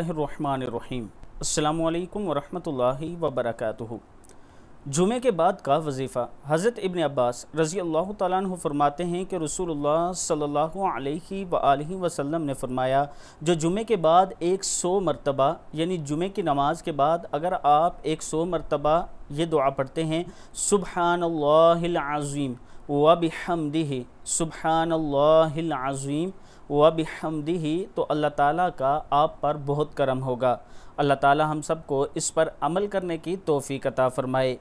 الرحمن الرحیم السلام علیکم ورحمۃ اللہ وبرکاتہ جمعہ کے بعد کا وظیفہ حضرت ابن عباس رضی اللہ تعالیٰ عنہ فرماتے ہیں کہ رسول اللہ صلی اللہ علیہ وآلہ وسلم نے فرمایا جو جمعہ کے بعد ایک سو مرتبہ یعنی جمعہ کی نماز کے بعد اگر آپ ایک سو مرتبہ یہ دعا پڑھتے ہیں سبحان اللہ العظیم و سبحان اللہ العظیم و تو اللہ تعالیٰ کا آپ پر بہت کرم ہوگا اللہ تعالیٰ ہم سب کو اس پر عمل کرنے کی توفیق عطا فرمائے